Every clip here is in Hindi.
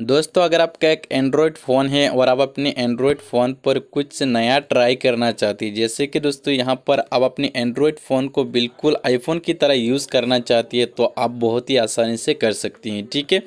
दोस्तों अगर आपका एक एंड्रॉयड फ़ोन है और आप अपने एंड्रॉयड फ़ोन पर कुछ नया ट्राई करना चाहती जैसे कि दोस्तों यहाँ पर आप अपने एंड्रॉयड फ़ोन को बिल्कुल आईफोन की तरह यूज़ करना चाहती है तो आप बहुत ही आसानी से कर सकती हैं ठीक है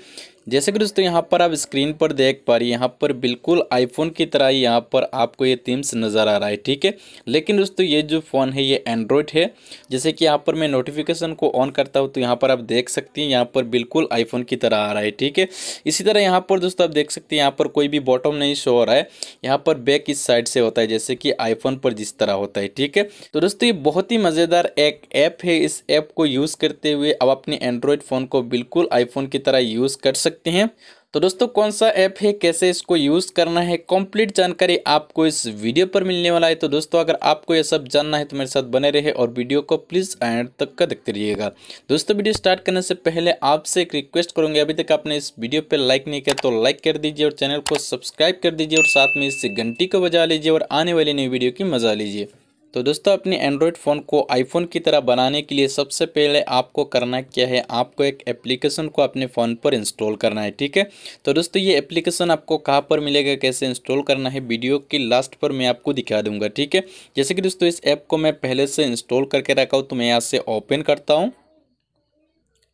जैसे कि दोस्तों यहाँ पर आप स्क्रीन पर देख पा रही यहाँ पर बिल्कुल आईफोन की तरह ही यहाँ पर आपको ये थीम्स नज़र आ रहा है ठीक है लेकिन दोस्तों ये जो फ़ोन है ये एंड्रॉयड है जैसे कि यहाँ पर मैं नोटिफिकेशन को ऑन करता हूँ तो यहाँ पर आप देख सकती हैं यहाँ पर बिल्कुल आईफोन की तरह आ रहा है ठीक है इसी तरह यहाँ पर दोस्तों आप देख सकते हैं यहाँ पर कोई भी बॉटम नहीं शो हो रहा है यहाँ पर बैक इस साइड से होता है जैसे कि आईफोन पर जिस तरह होता है ठीक है तो दोस्तों ये बहुत ही मज़ेदार एक ऐप है इस ऐप को यूज़ करते हुए आप अपने एंड्रॉयड फ़ोन को बिल्कुल आईफोन की तरह यूज़ कर सकते सकते हैं तो दोस्तों कौन सा ऐप है कैसे इसको यूज़ करना है कंप्लीट जानकारी आपको इस वीडियो पर मिलने वाला है तो दोस्तों अगर आपको ये सब जानना है तो मेरे साथ बने रहे और वीडियो को प्लीज़ एंड तक का देखते रहिएगा दोस्तों वीडियो स्टार्ट करने से पहले आपसे एक रिक्वेस्ट करूँगी अभी तक आपने इस वीडियो पर लाइक नहीं किया तो लाइक कर दीजिए और चैनल को सब्सक्राइब कर दीजिए और साथ में इस घंटी को बजा लीजिए और आने वाली नई वीडियो की मजा लीजिए तो दोस्तों अपने एंड्रॉयड फ़ोन को आईफोन की तरह बनाने के लिए सबसे पहले आपको करना क्या है आपको एक एप्लीकेशन को अपने फ़ोन पर इंस्टॉल करना है ठीक है तो दोस्तों ये एप्लीकेशन आपको कहाँ पर मिलेगा कैसे इंस्टॉल करना है वीडियो की लास्ट पर मैं आपको दिखा दूंगा ठीक है जैसे कि दोस्तों इस ऐप को मैं पहले से इंस्टॉल करके रखा हूँ तो मैं यहाँ से ओपन करता हूँ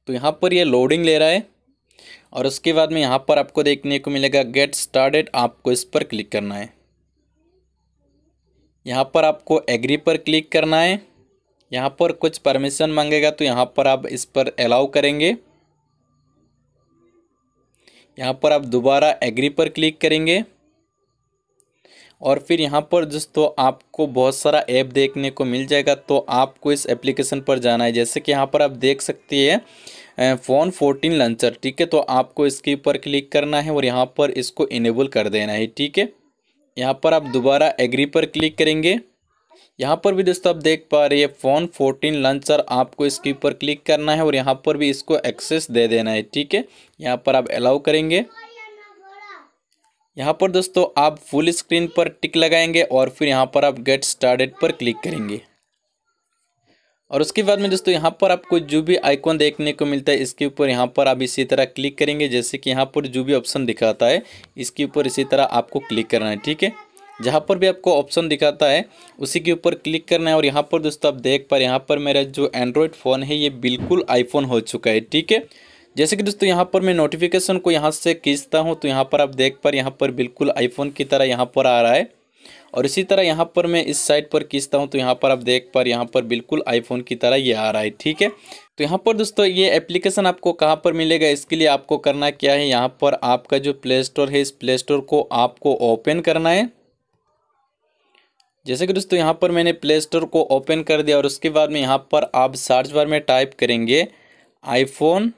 तो यहाँ पर यह लोडिंग ले रहा है और उसके बाद में यहाँ पर आपको देखने को मिलेगा गेट स्टार्टेड आपको इस पर क्लिक करना है यहाँ पर आपको एग्री पर क्लिक करना है यहाँ पर कुछ परमिशन मांगेगा तो यहाँ पर आप इस पर अलाउ करेंगे यहाँ पर आप दोबारा एग्री पर क्लिक करेंगे और फिर यहाँ पर दोस्तों आपको बहुत सारा ऐप देखने को मिल जाएगा तो आपको इस एप्लीकेशन पर जाना है जैसे कि यहाँ पर आप देख सकती है फ़ोन फोर्टीन लंचर ठीक है तो आपको इसके ऊपर क्लिक करना है और यहाँ पर इसको इनेबल कर देना है ठीक है यहाँ पर आप दोबारा एग्री पर क्लिक करेंगे यहाँ पर भी दोस्तों आप देख पा रहे हैं फ़ोन फोर्टीन लॉन्चर आपको इसके ऊपर क्लिक करना है और यहाँ पर भी इसको एक्सेस दे देना है ठीक है यहाँ पर आप अलाउ करेंगे यहाँ पर दोस्तों आप फुल स्क्रीन पर टिक लगाएंगे और फिर यहाँ पर आप गेट स्टार्टेड पर क्लिक करेंगे और उसके बाद में दोस्तों यहाँ पर आपको जो भी आइकॉन देखने को मिलता है इसके ऊपर यहाँ पर आप इसी तरह क्लिक करेंगे जैसे कि यहाँ पर जो भी ऑप्शन दिखाता है इसके ऊपर इसी तरह आपको क्लिक करना है ठीक है जहाँ पर भी आपको ऑप्शन दिखाता है उसी के ऊपर क्लिक करना है और यहाँ पर दोस्तों आप देख पा रहे यहाँ पर मेरा जो एंड्रॉयड फ़ोन है ये बिल्कुल आईफोन हो चुका है ठीक है जैसे कि दोस्तों यहाँ पर मैं नोटिफिकेशन को यहाँ से खींचता हूँ तो यहाँ पर आप देख पा रहे यहाँ पर बिल्कुल आईफोन की तरह यहाँ पर आ रहा है और इसी तरह यहाँ पर मैं इस साइड पर खींचता हूँ तो यहाँ पर आप देख पर यहाँ पर बिल्कुल आईफोन की तरह ये आ रहा है ठीक है तो यहाँ पर दोस्तों ये एप्लीकेशन आपको कहाँ पर मिलेगा इसके लिए आपको करना क्या है यहाँ पर आपका जो प्ले स्टोर है इस प्ले स्टोर को आपको ओपन करना है जैसे कि दोस्तों यहाँ पर मैंने प्ले स्टोर को ओपन कर दिया और उसके बाद में यहाँ पर आप सर्च बार में टाइप करेंगे आईफोन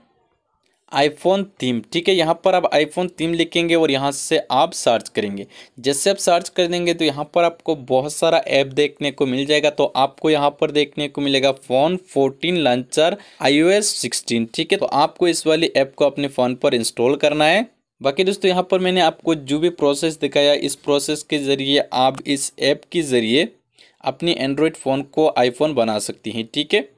आईफोन थीम ठीक है यहाँ पर आप आईफोन थीम लिखेंगे और यहाँ से आप सर्च करेंगे जैसे आप सर्च कर देंगे तो यहाँ पर आपको बहुत सारा ऐप देखने को मिल जाएगा तो आपको यहाँ पर देखने को मिलेगा फ़ोन 14 लॉन्चर आईओएस 16 ठीक है तो आपको इस वाली ऐप को अपने फ़ोन पर इंस्टॉल करना है बाकी दोस्तों यहाँ पर मैंने आपको जो भी प्रोसेस दिखाया इस प्रोसेस के ज़रिए आप इस ऐप के ज़रिए अपनी एंड्रॉयड फ़ोन को आईफोन बना सकती हैं ठीक है थीके?